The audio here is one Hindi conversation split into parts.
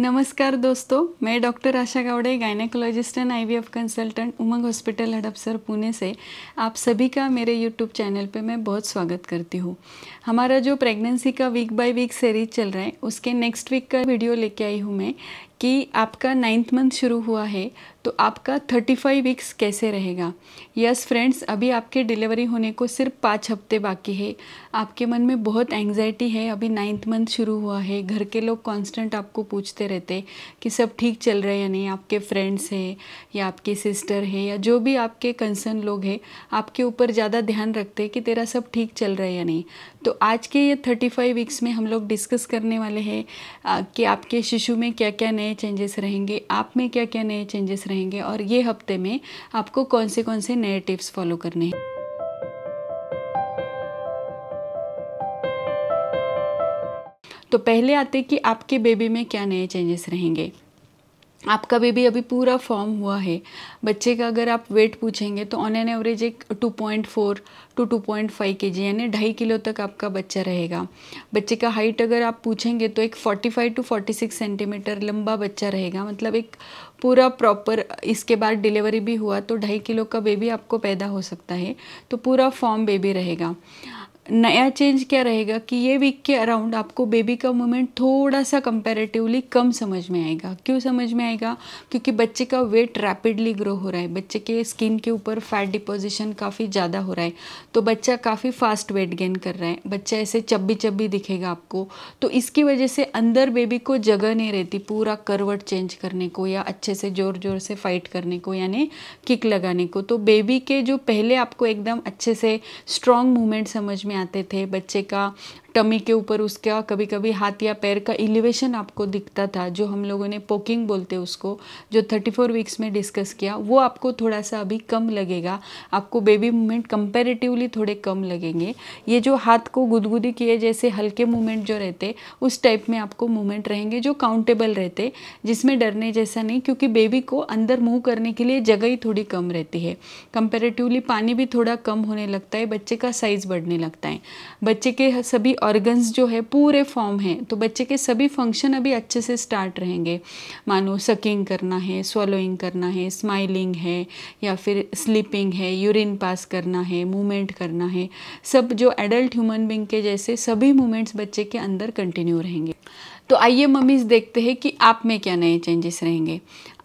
नमस्कार दोस्तों मैं doctor Asha Gawade gynaecologist and F consultant Umang hospital Hadapsar Pune से आप सभी का मेरे यूट्यूब चैनल पे मैं बहुत स्वागत करती हूँ हमारा जो प्रेगनेंसी का वीक बाय वीक सीरीज चल रहा है उसके नेक्स्ट वीक का वीडियो लेके आई हूँ मैं कि आपका नाइन्थ मंथ शुरू हुआ है तो आपका थर्टी फाइव वीक्स कैसे रहेगा यस फ्रेंड्स अभी आपके डिलीवरी होने को सिर्फ पाँच हफ्ते बाकी है आपके मन में बहुत एंग्जाइटी है अभी नाइन्थ मंथ शुरू हुआ है घर के लोग कांस्टेंट आपको पूछते रहते कि सब ठीक चल रहा है या नहीं आपके फ्रेंड्स है या आपके सिस्टर है या जो भी आपके कंसर्न लोग हैं आपके ऊपर ज़्यादा ध्यान रखते कि तेरा सब ठीक चल रहा है या नहीं तो आज के ये थर्टी फाइव वीक्स में हम लोग डिस्कस करने वाले हैं कि आपके शिशु में क्या क्या नए चेंजेस रहेंगे आप में क्या क्या नए चेंजेस रहेंगे और ये हफ्ते में आपको कौन से कौन से नए टिप्स फॉलो करने हैं तो पहले आते कि आपके बेबी में क्या नए चेंजेस रहेंगे आपका बेबी अभी पूरा फॉर्म हुआ है बच्चे का अगर आप वेट पूछेंगे तो ऑन एन एवरेज एक 2.4 टू 2.5 जी यानी ढाई किलो तक आपका बच्चा रहेगा बच्चे का हाइट अगर आप पूछेंगे तो एक 45 टू फोर्टी सिक्स सेंटीमीटर लंबा बच्चा रहेगा मतलब एक पूरा प्रॉपर इसके बाद डिलीवरी भी हुआ तो ढाई किलो का बेबी आपको पैदा हो सकता है तो पूरा फॉर्म बेबी रहेगा नया चेंज क्या रहेगा कि ये वीक के अराउंड आपको बेबी का मूवमेंट थोड़ा सा कंपैरेटिवली कम समझ में आएगा क्यों समझ में आएगा क्योंकि बच्चे का वेट रैपिडली ग्रो हो रहा है बच्चे के स्किन के ऊपर फैट डिपोजिशन काफ़ी ज़्यादा हो रहा है तो बच्चा काफ़ी फास्ट वेट गेन कर रहा है बच्चा ऐसे चब्बी चब्बी दिखेगा आपको तो इसकी वजह से अंदर बेबी को जगह नहीं रहती पूरा करवट चेंज करने को या अच्छे से ज़ोर ज़ोर से फाइट करने को यानी किक लगाने को तो बेबी के जो पहले आपको एकदम अच्छे से स्ट्रॉन्ग मूवमेंट समझ में में आते थे बच्चे का टमी के ऊपर उसका कभी कभी हाथ या पैर का एलिवेशन आपको दिखता था जो हम लोगों ने पोकिंग बोलते उसको जो 34 वीक्स में डिस्कस किया वो आपको थोड़ा सा अभी कम लगेगा आपको बेबी मूवमेंट कंपेरेटिवली थोड़े कम लगेंगे ये जो हाथ को गुदगुदी किए जैसे हल्के मूवमेंट जो रहते उस टाइप में आपको मूवमेंट रहेंगे जो काउंटेबल रहते जिसमें डरने जैसा नहीं क्योंकि बेबी को अंदर मूव करने के लिए जगह ही थोड़ी कम रहती है कंपेरेटिवली पानी भी थोड़ा कम होने लगता है बच्चे का साइज़ बढ़ने लगता है बच्चे के सभी ऑर्गन्स जो है पूरे फॉर्म हैं तो बच्चे के सभी फंक्शन अभी अच्छे से स्टार्ट रहेंगे मानो सकिंग करना है स्वलोइंग करना है स्माइलिंग है या फिर स्लीपिंग है यूरिन पास करना है मूवमेंट करना है सब जो एडल्ट ह्यूमन बींग के जैसे सभी मूवमेंट्स बच्चे के अंदर कंटिन्यू रहेंगे तो आइए मम्मीज़ देखते हैं कि आप में क्या नए चेंजेस रहेंगे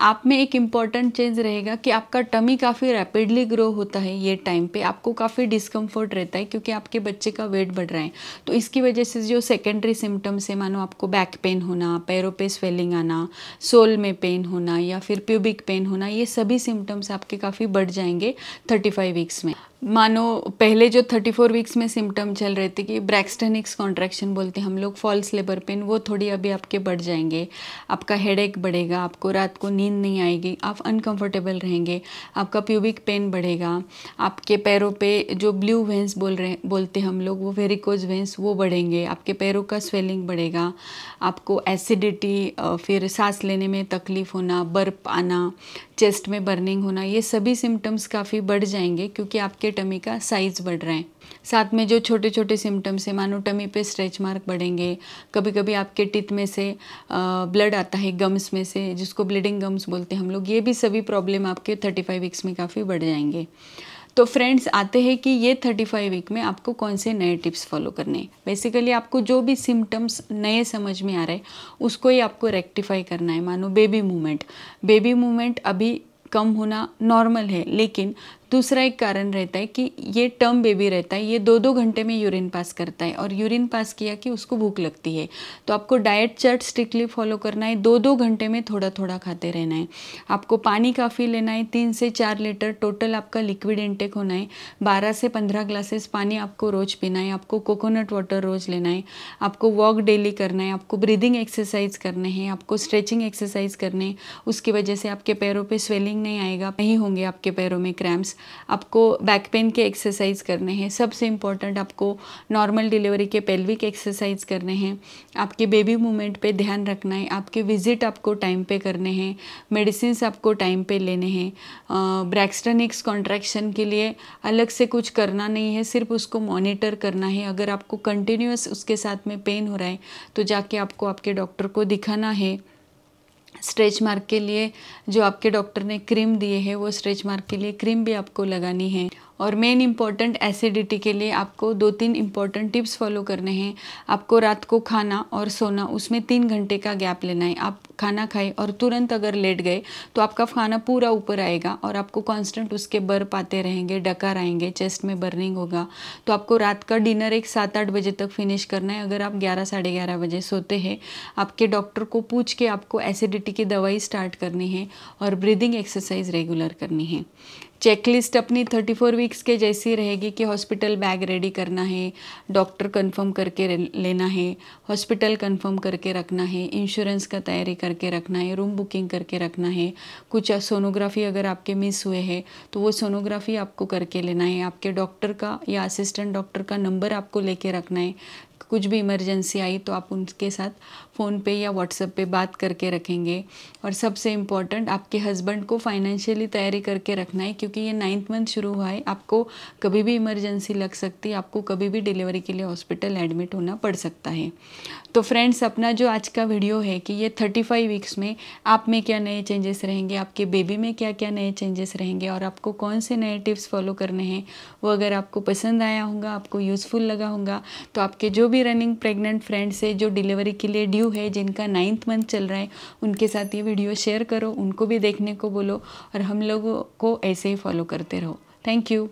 आप में एक इम्पॉर्टेंट चेंज रहेगा कि आपका टमी काफ़ी रैपिडली ग्रो होता है ये टाइम पे आपको काफ़ी डिस्कम्फर्ट रहता है क्योंकि आपके बच्चे का वेट बढ़ रहा है तो इसकी वजह से जो सेकेंडरी सिम्टम्स है मानो आपको बैक पेन होना पैरों पे स्वेलिंग आना सोल में पेन होना या फिर प्यूबिक पेन होना ये सभी सिम्टम्स आपके काफ़ी बढ़ जाएंगे थर्टी फाइव वीक्स में मानो पहले जो 34 वीक्स में सिम्टम चल रहे थे कि ब्रैक्सटनिक्स कॉन्ट्रैक्शन बोलते हैं हम लोग फॉल्स लेबर पेन वो थोड़ी भी आपके बढ़ जाएंगे आपका हेडेक बढ़ेगा आपको रात को नींद नहीं आएगी आप अनकंफर्टेबल रहेंगे आपका प्यूबिक पेन बढ़ेगा आपके पैरों पे जो ब्लू वेंस बोल रहे बोलते हम लोग वो वेरिकोज वेंस वो बढ़ेंगे आपके पैरों का स्वेलिंग बढ़ेगा आपको एसिडिटी फिर सांस लेने में तकलीफ़ होना बर्फ आना चेस्ट में बर्निंग होना ये सभी सिम्टम्स काफ़ी बढ़ जाएंगे क्योंकि आपके टमी का साइज़ बढ़ रहा है साथ में जो छोटे छोटे सिम्टम्स हैं मानो टमी पे स्ट्रेच मार्क बढ़ेंगे कभी कभी आपके टिथ में से ब्लड आता है गम्स में से जिसको ब्लीडिंग गम्स बोलते हैं हम लोग ये भी सभी प्रॉब्लम आपके थर्टी फाइव वीक्स में काफ़ी बढ़ जाएंगे तो फ्रेंड्स आते हैं कि ये थर्टी फाइव वीक में आपको कौन से नए टिप्स फॉलो करने हैं बेसिकली आपको जो भी सिम्टम्स नए समझ में आ रहे हैं उसको ही आपको रेक्टिफाई करना है मानो बेबी मूवमेंट बेबी मूवमेंट अभी कम होना नॉर्मल है लेकिन दूसरा एक कारण रहता है कि ये टर्म बेबी रहता है ये दो दो घंटे में यूरिन पास करता है और यूरिन पास किया कि उसको भूख लगती है तो आपको डाइट चार्ट स्ट्रिक्टली फॉलो करना है दो दो घंटे में थोड़ा थोड़ा खाते रहना है आपको पानी काफ़ी लेना है तीन से चार लीटर टोटल आपका लिक्विड इंटेक होना है बारह से पंद्रह ग्लासेस पानी आपको रोज़ पीना है आपको कोकोनट वाटर रोज़ लेना है आपको वॉक डेली करना है आपको ब्रीदिंग एक्सरसाइज करने हैं आपको स्ट्रेचिंग एक्सरसाइज करने उसकी वजह से आपके पैरों पर स्वेलिंग नहीं आएगा नहीं होंगे आपके पैरों में क्रैम्प्स आपको बैक पेन के एक्सरसाइज करने हैं सबसे इम्पॉर्टेंट आपको नॉर्मल डिलीवरी के पेल्विक एक्सरसाइज करने हैं आपके बेबी मूवमेंट पे ध्यान रखना है आपके विजिट आपको टाइम पे करने हैं मेडिसिन आपको टाइम पे लेने हैं ब्रैक्सटनिक्स कॉन्ट्रैक्शन के लिए अलग से कुछ करना नहीं है सिर्फ उसको मॉनिटर करना है अगर आपको कंटिन्यूस उसके साथ में पेन हो रहा है तो जाके आपको आपके डॉक्टर को दिखाना है स्ट्रेच मार्क के लिए जो आपके डॉक्टर ने क्रीम दिए है वो स्ट्रेच मार्क के लिए क्रीम भी आपको लगानी है और मेन इम्पॉर्टेंट एसिडिटी के लिए आपको दो तीन इम्पॉर्टेंट टिप्स फॉलो करने हैं आपको रात को खाना और सोना उसमें तीन घंटे का गैप लेना है आप खाना खाए और तुरंत अगर लेट गए तो आपका खाना पूरा ऊपर आएगा और आपको कांस्टेंट उसके बर पाते रहेंगे डकार आएंगे चेस्ट में बर्निंग होगा तो आपको रात का डिनर एक सात आठ बजे तक फिनिश करना है अगर आप ग्यारह साढ़े ग्यारह बजे सोते हैं आपके डॉक्टर को पूछ के आपको एसिडिटी की दवाई स्टार्ट करनी है और ब्रीदिंग एक्सरसाइज रेगुलर करनी है चेकलिस्ट अपनी थर्टी फोर वीक्स के जैसी रहेगी कि हॉस्पिटल बैग रेडी करना है डॉक्टर कंफर्म करके लेना है हॉस्पिटल कंफर्म करके रखना है इंश्योरेंस का तैयारी करके रखना है रूम बुकिंग करके रखना है कुछ सोनोग्राफी अगर आपके मिस हुए हैं तो वो सोनोग्राफी आपको करके लेना है आपके डॉक्टर का या असिस्टेंट डॉक्टर का नंबर आपको लेके रखना है कुछ भी इमरजेंसी आई तो आप उनके साथ फ़ोन पे या व्हाट्सएप पे बात करके रखेंगे और सबसे इम्पॉर्टेंट आपके हस्बैंड को फाइनेंशियली तैयारी करके रखना है क्योंकि ये नाइन्थ मंथ शुरू हुआ है आपको कभी भी इमरजेंसी लग सकती है आपको कभी भी डिलीवरी के लिए हॉस्पिटल एडमिट होना पड़ सकता है तो फ्रेंड्स अपना जो आज का वीडियो है कि ये थर्टी फाइव वीक्स में आप में क्या नए चेंजेस रहेंगे आपके बेबी में क्या क्या नए चेंजेस रहेंगे और आपको कौन से नए टिप्स फॉलो करने हैं वो अगर आपको पसंद आया होगा आपको यूज़फुल लगा होगा तो आपके जो भी रनिंग प्रेग्नेंट फ्रेंड्स है जो डिलीवरी के लिए ड्यू है जिनका नाइन्थ मंथ चल रहा है उनके साथ ये वीडियो शेयर करो उनको भी देखने को बोलो और हम लोगों को ऐसे ही फॉलो करते रहो थैंक यू